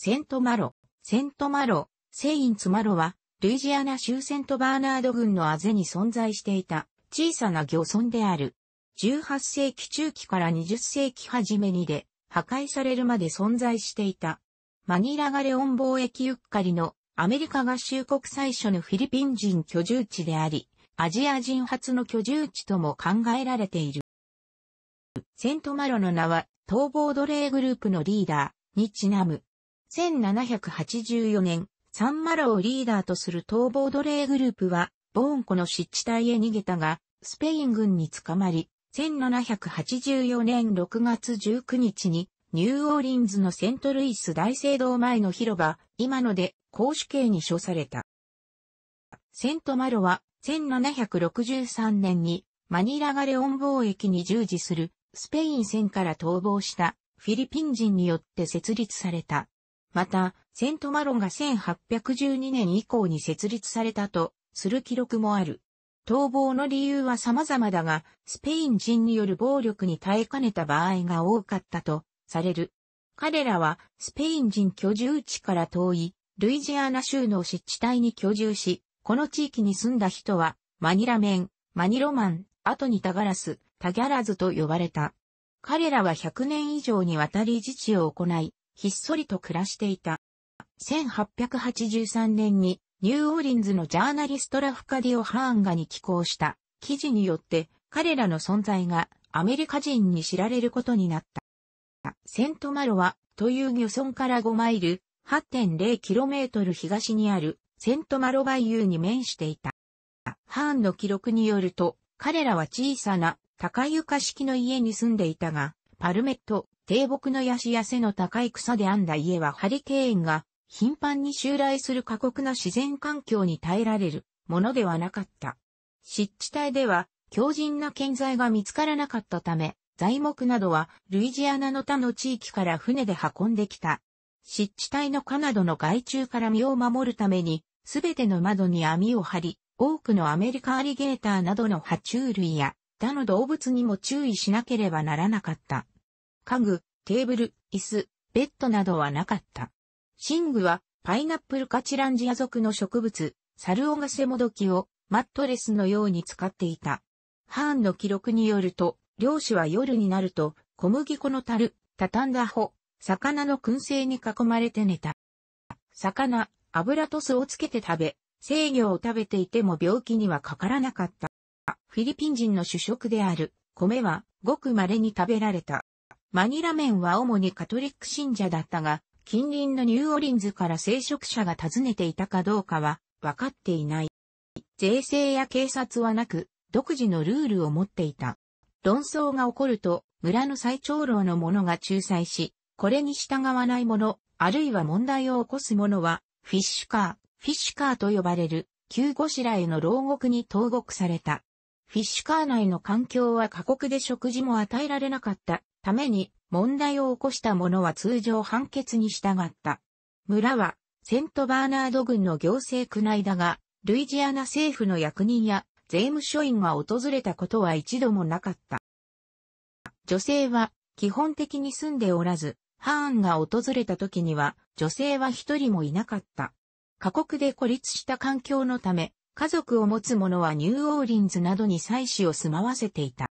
セントマロ、セントマロ、セインツマロは、ルイジアナ州セントバーナード郡のあぜに存在していた小さな漁村である。18世紀中期から20世紀初めにで破壊されるまで存在していた。マニラガレオン貿易ゆっかりのアメリカ合衆国最初のフィリピン人居住地であり、アジア人初の居住地とも考えられている。セントマロの名は、逃亡奴隷グループのリーダーにちなむ1784年、サンマラをリーダーとする逃亡奴隷グループは、ボーンコの湿地帯へ逃げたが、スペイン軍に捕まり、1784年6月19日に、ニューオーリンズのセントルイス大聖堂前の広場、今ので、公主刑に処された。セントマロは、1763年に、マニラガレオン貿易に従事する、スペイン戦から逃亡した、フィリピン人によって設立された、また、セントマロンが1812年以降に設立されたとする記録もある。逃亡の理由は様々だが、スペイン人による暴力に耐えかねた場合が多かったとされる。彼らはスペイン人居住地から遠いルイジアナ州の湿地帯に居住し、この地域に住んだ人はマニラメン、マニロマン、後にタガラス、タギャラズと呼ばれた。彼らは100年以上にわたり自治を行い、ひっそりと暮らしていた。1883年にニューオーリンズのジャーナリストラフカディオ・ハーンガに寄稿した記事によって彼らの存在がアメリカ人に知られることになった。セントマロはという漁村から5マイル 8.0km 東にあるセントマロバイユーに面していた。ハーンの記録によると彼らは小さな高床式の家に住んでいたが、パルメット、低木のヤシや背の高い草で編んだ家はハリケーンが頻繁に襲来する過酷な自然環境に耐えられるものではなかった。湿地帯では強靭な建材が見つからなかったため、材木などはルイジアナの他の地域から船で運んできた。湿地帯のカナドの害虫から身を守るために、すべての窓に網を張り、多くのアメリカアリゲーターなどの爬虫類や他の動物にも注意しなければならなかった。家具、テーブル、椅子、ベッドなどはなかった。寝具はパイナップルカチランジア族の植物、サルオガセモドキをマットレスのように使っていた。ハーンの記録によると、漁師は夜になると小麦粉の樽、畳んだ穂、魚の燻製に囲まれて寝た。魚、油と酢をつけて食べ、制御を食べていても病気にはかからなかった。フィリピン人の主食である米はごく稀に食べられた。マニラ面は主にカトリック信者だったが、近隣のニューオリンズから聖職者が訪ねていたかどうかは分かっていない。税制や警察はなく、独自のルールを持っていた。論争が起こると、村の最長老の者が仲裁し、これに従わない者、あるいは問題を起こす者は、フィッシュカー、フィッシュカーと呼ばれる、旧シラへの牢獄に投獄された。フィッシュカー内の環境は過酷で食事も与えられなかった。ために問題を起こした者は通常判決に従った。村はセントバーナード軍の行政区内だが、ルイジアナ政府の役人や税務署員が訪れたことは一度もなかった。女性は基本的に住んでおらず、ハーンが訪れた時には女性は一人もいなかった。過酷で孤立した環境のため、家族を持つ者はニューオーリンズなどに妻子を住まわせていた。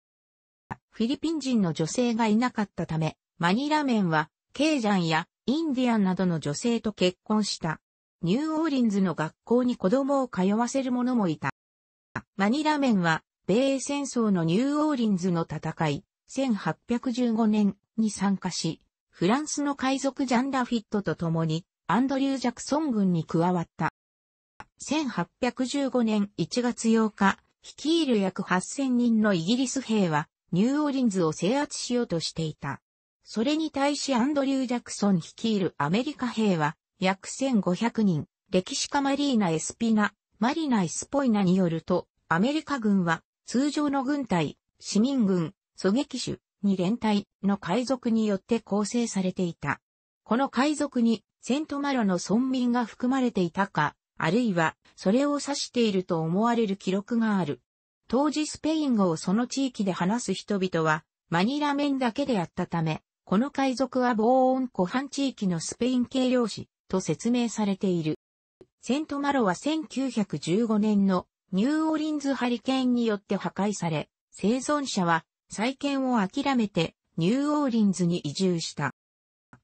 フィリピン人の女性がいなかったため、マニランは、ケージャンやインディアンなどの女性と結婚した。ニューオーリンズの学校に子供を通わせる者もいた。マニランは、米英戦争のニューオーリンズの戦い、1815年に参加し、フランスの海賊ジャン・ラフィットと共に、アンドリュー・ジャクソン軍に加わった。1815年1月8日、率いる約8000人のイギリス兵は、ニューオリンズを制圧しようとしていた。それに対しアンドリュー・ジャクソン率いるアメリカ兵は約1500人、歴史家マリーナ・エスピナ、マリナ・エスポイナによると、アメリカ軍は通常の軍隊、市民軍、狙撃手、に連隊の海賊によって構成されていた。この海賊にセントマロの村民が含まれていたか、あるいはそれを指していると思われる記録がある。当時スペイン語をその地域で話す人々は、マニラ面だけであったため、この海賊は防音湖畔地域のスペイン系領主と説明されている。セントマロは1915年のニューオリンズハリケーンによって破壊され、生存者は再建を諦めてニューオーリンズに移住した。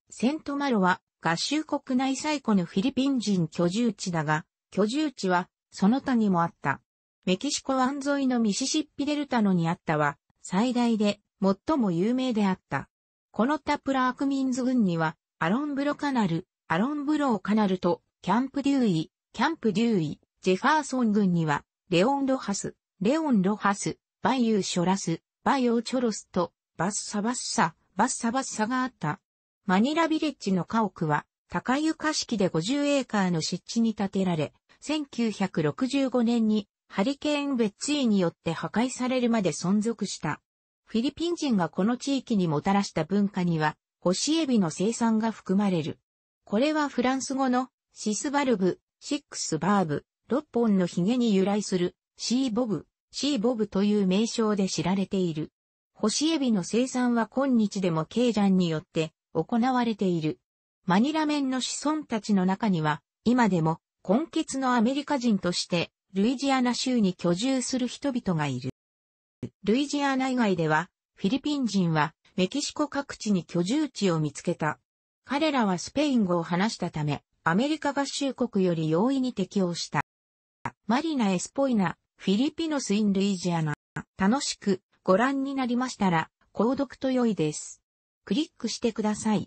セントマロは合衆国内最古のフィリピン人居住地だが、居住地はその他にもあった。メキシコ湾沿いのミシシッピデルタのにあったは、最大で最も有名であった。このタプラークミンズ群には、アロンブロカナル、アロンブローカナルと、キャンプデューイ、キャンプデューイ、ジェファーソン群には、レオン・ロハス、レオン・ロハス、バイユー・ショラス、バイオー・チョロスと、バッサバッサ、バッサバッサがあった。マニラビレッジの家屋は、高床式で50エーカーの湿地に建てられ、1965年にハリケーン・ベッツィーによって破壊されるまで存続した。フィリピン人がこの地域にもたらした文化には、干しエビの生産が含まれる。これはフランス語のシスバルブ、シックスバーブ、六本のヒゲに由来するシーボブ、シーボブという名称で知られている。干しエビの生産は今日でもケイジャンによって行われている。マニラ面の子孫たちの中には、今でも根血のアメリカ人としてルイジアナ州に居住する人々がいる。ルイジアナ以外では、フィリピン人はメキシコ各地に居住地を見つけた。彼らはスペイン語を話したため、アメリカ合衆国より容易に適応した。マリナ・エスポイナ、フィリピノス・イン・ルイジアナ。楽しくご覧になりましたら、購読と良いです。クリックしてください。